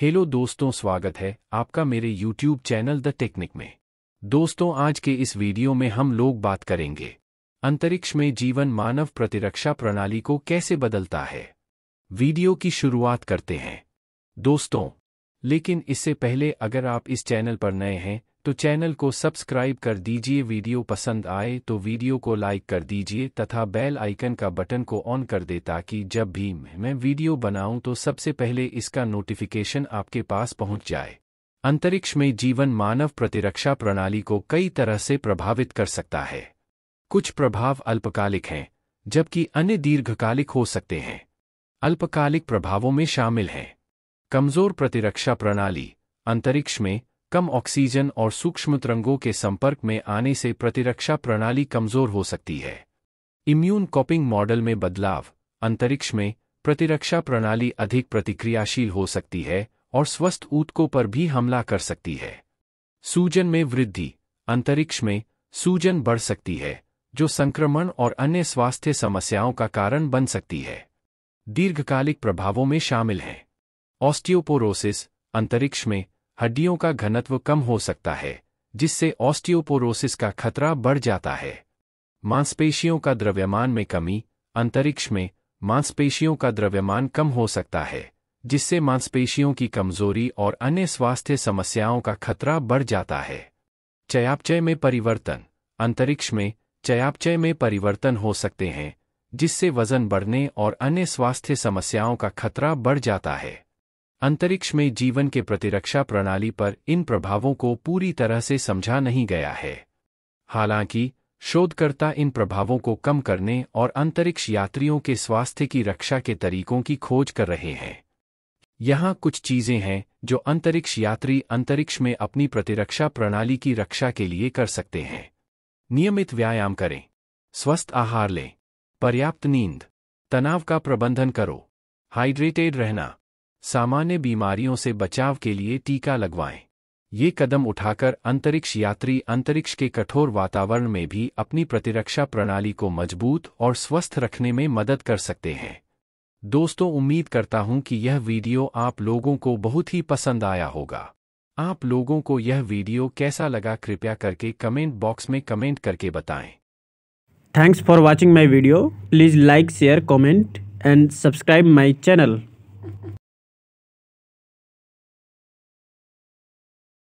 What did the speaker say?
hello दोस्तों स्वागत है आपका मेरे YouTube चैनल द टेक्निक में दोस्तों आज के इस वीडियो में हम लोग बात करेंगे अंतरिक्ष में जीवन मानव प्रतिरक्षा प्रणाली को कैसे बदलता है वीडियो की शुरुआत करते हैं दोस्तों लेकिन इससे पहले अगर आप इस चैनल पर नए हैं तो चैनल को सब्सक्राइब कर दीजिए वीडियो पसंद आए तो वीडियो को लाइक कर दीजिए तथा बेल आइकन का बटन को ऑन कर दे ताकि जब भी मैं वीडियो बनाऊं तो सबसे पहले इसका नोटिफिकेशन आपके पास पहुंच जाए अंतरिक्ष में जीवन मानव प्रतिरक्षा प्रणाली को कई तरह से प्रभावित कर सकता है कुछ प्रभाव अल्पकालिक हैं जबकि अन्य दीर्घकालिक हो सकते हैं अल्पकालिक प्रभावों में शामिल हैं कमजोर प्रतिरक्षा प्रणाली अंतरिक्ष में कम ऑक्सीजन और सूक्ष्म तरंगों के संपर्क में आने से प्रतिरक्षा प्रणाली कमजोर हो सकती है इम्यून कॉपिंग मॉडल में बदलाव अंतरिक्ष में प्रतिरक्षा प्रणाली अधिक प्रतिक्रियाशील हो सकती है और स्वस्थ ऊतकों पर भी हमला कर सकती है सूजन में वृद्धि अंतरिक्ष में सूजन बढ़ सकती है जो संक्रमण और अन्य स्वास्थ्य समस्याओं का कारण बन सकती है दीर्घकालिक प्रभावों में शामिल हैं ऑस्टियोपोरोसिस अंतरिक्ष में हड्डियों का घनत्व कम हो सकता है जिससे ऑस्टियोपोरोसिस का खतरा बढ़ जाता है मांसपेशियों का द्रव्यमान में कमी अंतरिक्ष में मांसपेशियों का द्रव्यमान कम हो सकता है जिससे मांसपेशियों की कमजोरी और अन्य स्वास्थ्य समस्याओं का खतरा बढ़ जाता है चयापचय में परिवर्तन अंतरिक्ष में चयापचय में परिवर्तन हो सकते हैं जिससे वजन बढ़ने और अन्य स्वास्थ्य समस्याओं का खतरा बढ़ जाता है अंतरिक्ष में जीवन के प्रतिरक्षा प्रणाली पर इन प्रभावों को पूरी तरह से समझा नहीं गया है हालांकि शोधकर्ता इन प्रभावों को कम करने और अंतरिक्ष यात्रियों के स्वास्थ्य की रक्षा के तरीकों की खोज कर रहे हैं यहां कुछ चीज़ें हैं जो अंतरिक्ष यात्री अंतरिक्ष में अपनी प्रतिरक्षा प्रणाली की रक्षा के लिए कर सकते हैं नियमित व्यायाम करें स्वस्थ आहार लें पर्याप्त नींद तनाव का प्रबंधन करो हाइड्रेटेड रहना सामान्य बीमारियों से बचाव के लिए टीका लगवाएं ये कदम उठाकर अंतरिक्ष यात्री अंतरिक्ष के कठोर वातावरण में भी अपनी प्रतिरक्षा प्रणाली को मजबूत और स्वस्थ रखने में मदद कर सकते हैं दोस्तों उम्मीद करता हूं कि यह वीडियो आप लोगों को बहुत ही पसंद आया होगा आप लोगों को यह वीडियो कैसा लगा कृपया करके कमेंट बॉक्स में कमेंट करके बताएं thanks for watching my video please like share comment and subscribe my channel